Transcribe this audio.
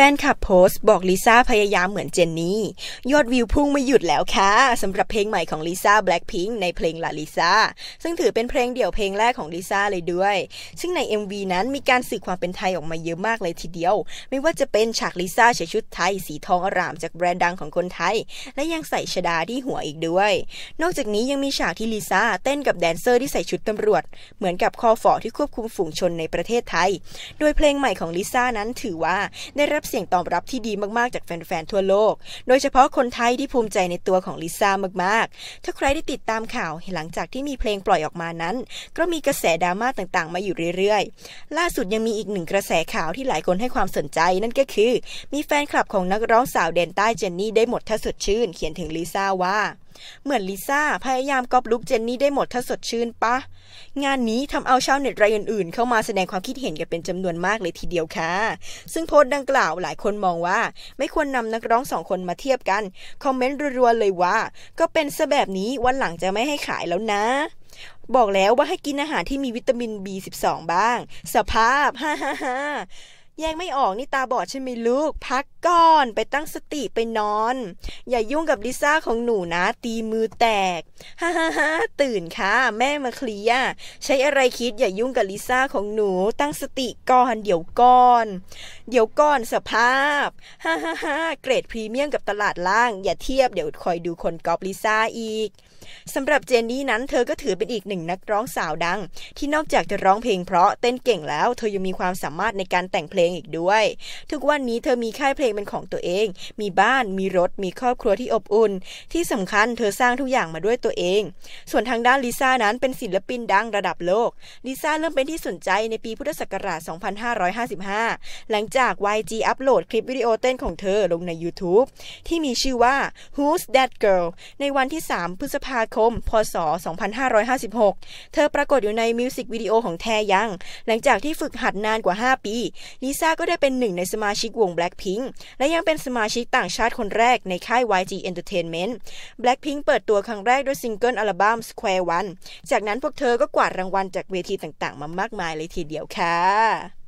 แฟนคลับโพสต์บอกลิซ่าพยายามเหมือนเจนนี่ยอดวิวพุ่งไม่หยุดแล้วค่ะสำหรับเพลงใหม่ของลิซ่าแบล็คพิง k ในเพลงลาลิซ่าซึ่งถือเป็นเพลงเดี่ยวเพลงแรกของลิซ่าเลยด้วย ซึ่งใน MV นั้นมีการสื่อความเป็นไทยออกมาเยอะมากเลยทีเดียว ไม่ว่าจะเป็น ฉากลิซ่าใส่ชุดไทยสีทองอารามจากแบรนด์ดังของคนไทย และยังใส่ชดาที่หัวอีกด้วย นอกจากนี้ยังมีฉากที่ลิซ่าเต้นกับแดนเซอร์ที่ใส่ชุดตำรวจ เหมือนกับคอฝอที่ควบคุมฝูงชนในประเทศไทย โดยเพลงใหม่ของลิซ่านั้นถือว่าได้รับเสียงตอบรับที่ดีมากๆจากแฟนๆ ทั่วโลก โดยเฉพาะคนไทยที่ภูมิใจในตัวของลิซ่ามากๆ ถ้าใครได้ติดตามข่าวหลังจากที่มีเพลงปล่อยออกมานั้น ก็มีกระแสดราม่าต่างๆ มาอยู่เรื่อยๆ ล่าสุดยังมีอีกหนึ่งกระแสข่าวที่หลายคนให้ความสนใจ นั่นก็คือ มีแฟนคลับของนักร้องสาวเดนใต้เจนนี่ได้หมดท่าสดชื่นเขียนถึงลิซ่าว่าเหมือนลิซ่าพยายามกอบลุกเจนนี่ได้หมดถ้าสดชื่นปะ งานนี้ทำเอาชาวเน็ตรายอื่นๆเข้ามาแสดงความคิดเห็นกันเป็นจำนวนมากเลยทีเดียวค่ะ ซึ่งโพสต์ดังกล่าวหลายคนมองว่า ไม่ควรนำนักร้องสองคนมาเทียบกัน คอมเมนต์รัวๆเลยว่าก็เป็นซะแบบนี้วันหลังจะไม่ให้ขายแล้วนะ บอกแล้วว่าให้กินอาหารที่มีวิตามิน B12 บ้าง สภาพฮ่าฮ่าฮ่าแยกไม่ออกนี่ตาบอดใช่ไหมลูกพักก่อนไปตั้งสติไปนอน อย่ายุ่งกับลิซ่าของหนูนะตีมือแตกฮ่าฮ่าฮ่าตื่นค่ะแม่มาเคลียใช้อะไรคิดอย่ายุ่งกับลิซ่าของหนูตั้งสติก่อนเดี๋ยวก่อนเดี๋ยวก่อนสภาพฮ่าฮ่าฮ่าเกรดพรีเมียมกับตลาดล่าง อย่าเทียบเดี๋ยวคอยดูคนกอบลิซ่าอีกสำหรับเจนนี่นั้นเธอก็ถือเป็นอีกหนึ่งนักร้องสาวดัง ที่นอกจากจะร้องเพลงเพราะเต้นเก่งแล้ว เธอยังมีความสามารถในการแต่งเพลงงอีกด้วย ทุกวันนี้เธอมีค่ายเพลงเป็นของตัวเอง มีบ้าน มีรถ มีครอบครัวที่อบอุ่น ที่สำคัญเธอสร้างทุกอย่างมาด้วยตัวเอง ส่วนทางด้านลิซ่านั้นเป็นศิลปินดังระดับโลก ลิซ่าเริ่มเป็นที่สนใจในปีพุทธศักราช 2555 หลังจาก YG อัปโหลดคลิปวิดีโอเต้นของเธอลงใน YouTube ที่มีชื่อว่า Who's That Girl ในวันที่ 3 พฤษภาคม พศ 2556 เธอปรากฏอยู่ในมิวสิกวิดีโอของแทยัง หลังจากที่ฝึกหัดนานกว่า 5 ปีลิซ่าก็ได้เป็นหนึ่งในสมาชิกวง Blackpink และยังเป็นสมาชิกต่างชาติคนแรกในค่าย YG Entertainment Blackpink เปิดตัวครั้งแรกด้วยซิงเกิลอัลบั้ม Square One จากนั้นพวกเธอก็กวาดรางวัลจากเวทีต่างๆ มามากมายเลยทีเดียวค่ะ